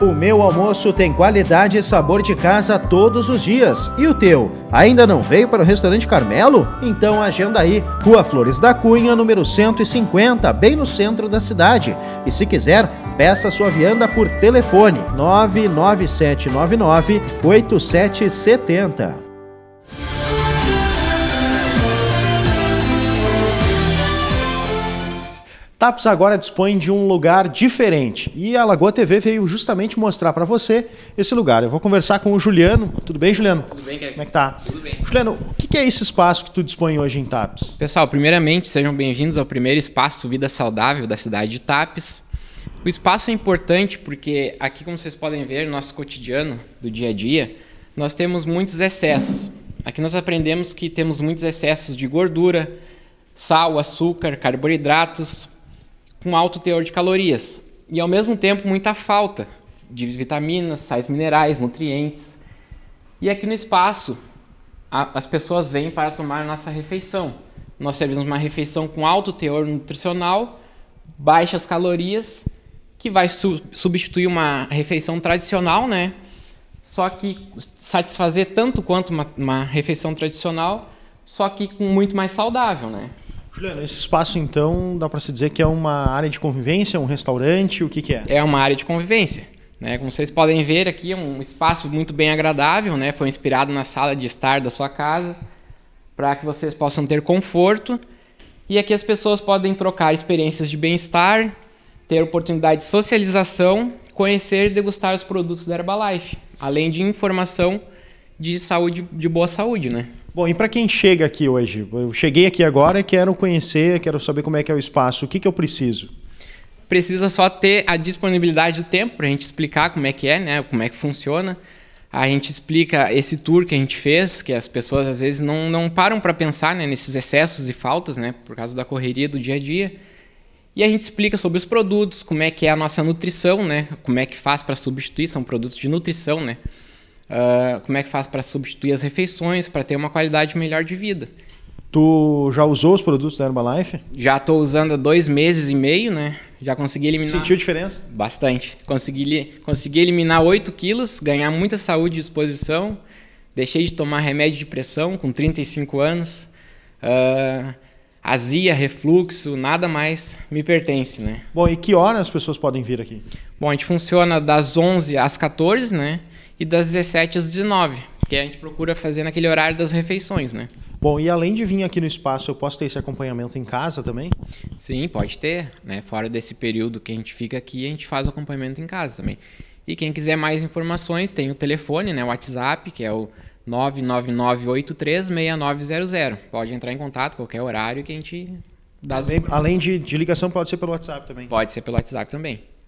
O meu almoço tem qualidade e sabor de casa todos os dias. E o teu? Ainda não veio para o restaurante Carmelo? Então agenda aí, Rua Flores da Cunha, número 150, bem no centro da cidade. E se quiser, peça sua vianda por telefone 99799 8770. TAPS agora dispõe de um lugar diferente e a Lagoa TV veio justamente mostrar para você esse lugar. Eu vou conversar com o Juliano. Tudo bem, Juliano? Tudo bem, Greg. Como é que tá? Tudo bem. Juliano, o que é esse espaço que tu dispõe hoje em TAPS? Pessoal, primeiramente, sejam bem-vindos ao primeiro espaço Vida Saudável da cidade de TAPS. O espaço é importante porque aqui, como vocês podem ver, no nosso cotidiano do dia a dia, nós temos muitos excessos. Aqui nós aprendemos que temos muitos excessos de gordura, sal, açúcar, carboidratos, com alto teor de calorias e ao mesmo tempo muita falta de vitaminas, sais minerais, nutrientes. E aqui no espaço a, as pessoas vêm para tomar nossa refeição. Nós servimos uma refeição com alto teor nutricional, baixas calorias, que vai su substituir uma refeição tradicional, né? Só que satisfazer tanto quanto uma, uma refeição tradicional, só que com muito mais saudável, né? Juliano, esse espaço então dá para se dizer que é uma área de convivência, um restaurante, o que, que é? É uma área de convivência. Né? Como vocês podem ver aqui, é um espaço muito bem agradável, né? foi inspirado na sala de estar da sua casa, para que vocês possam ter conforto. E aqui as pessoas podem trocar experiências de bem-estar, ter oportunidade de socialização, conhecer e degustar os produtos da Herbalife, além de informação de saúde, de boa saúde, né? Bom, e para quem chega aqui hoje, eu cheguei aqui agora e quero conhecer, quero saber como é que é o espaço, o que, que eu preciso? Precisa só ter a disponibilidade do tempo para a gente explicar como é que é, né? como é que funciona. A gente explica esse tour que a gente fez, que as pessoas às vezes não, não param para pensar né? nesses excessos e faltas, né? por causa da correria do dia a dia. E a gente explica sobre os produtos, como é que é a nossa nutrição, né? como é que faz para substituir, são produtos de nutrição, né? uh, como é que faz para substituir as refeições, para ter uma qualidade melhor de vida. Tu já usou os produtos da Herbalife? Já estou usando há dois meses e meio, né? Já consegui eliminar. Sentiu diferença? Bastante. Consegui, consegui eliminar 8 quilos, ganhar muita saúde e disposição. Deixei de tomar remédio de pressão com 35 anos. Uh, azia, refluxo, nada mais me pertence, né? Bom, e que horas as pessoas podem vir aqui? Bom, a gente funciona das 11 às 14, né? e das 17 às 19, que a gente procura fazer naquele horário das refeições, né? Bom, e além de vir aqui no espaço, eu posso ter esse acompanhamento em casa também? Sim, pode ter. Né? Fora desse período que a gente fica aqui, a gente faz o acompanhamento em casa também. E quem quiser mais informações, tem o telefone, né? o WhatsApp, que é o 999836900. Pode entrar em contato qualquer horário que a gente dá. Além, além de, de ligação, pode ser pelo WhatsApp também? Pode ser pelo WhatsApp também.